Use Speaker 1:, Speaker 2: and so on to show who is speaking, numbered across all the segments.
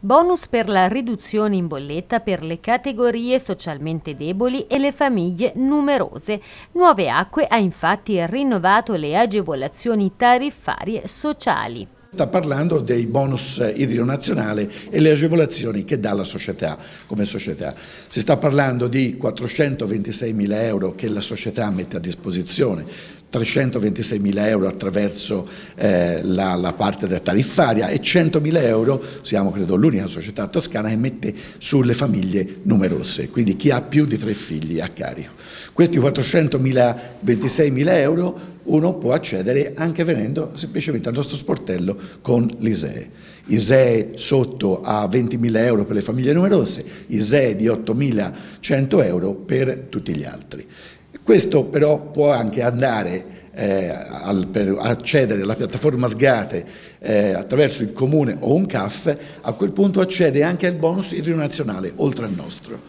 Speaker 1: bonus per la riduzione in bolletta per le categorie socialmente deboli e le famiglie numerose. Nuove Acque ha infatti rinnovato le agevolazioni tariffarie sociali.
Speaker 2: Sta parlando dei bonus idrio nazionale e le agevolazioni che dà la società come società. Si sta parlando di 426 mila euro che la società mette a disposizione 326.000 euro attraverso eh, la, la, parte della tariffaria e 100.000 euro, siamo credo l'unica società toscana che mette sulle famiglie numerose, quindi chi ha più di tre figli a carico. Questi 426 mila euro uno può accedere anche venendo semplicemente al nostro sportello con l'ISEE. ISEE sotto a 20.000 euro per le famiglie numerose, ISEE di 8.100 euro per tutti gli altri. Questo però può anche andare eh, al, per accedere alla piattaforma SGATE eh, attraverso il comune o un CAF, a quel punto accede anche al bonus idronazionale, oltre al nostro.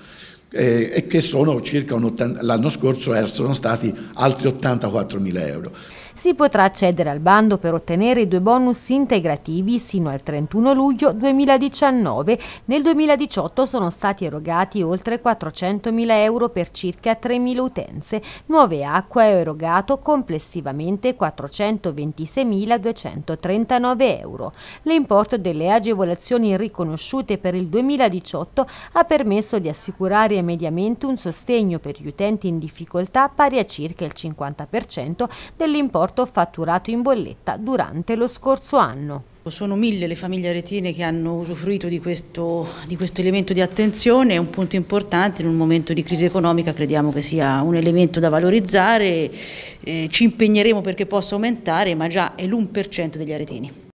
Speaker 2: Eh, e che sono circa l'anno scorso er-, sono stati altri 84 mila euro
Speaker 1: si potrà accedere al bando per ottenere i due bonus integrativi sino al 31 luglio 2019. Nel 2018 sono stati erogati oltre 400.000 euro per circa 3.000 utenze. Nuove Acqua ha erogato complessivamente 426.239 euro. L'importo delle agevolazioni riconosciute per il 2018 ha permesso di assicurare mediamente un sostegno per gli utenti in difficoltà pari a circa il 50% dell'importo importo fatturato
Speaker 3: in bolletta durante lo scorso anno. Sono mille le famiglie aretine che hanno usufruito di questo, di questo elemento di attenzione, è un punto importante in un momento di crisi economica, crediamo che sia un elemento da valorizzare, eh, ci impegneremo perché possa aumentare, ma già è l'1% degli aretini.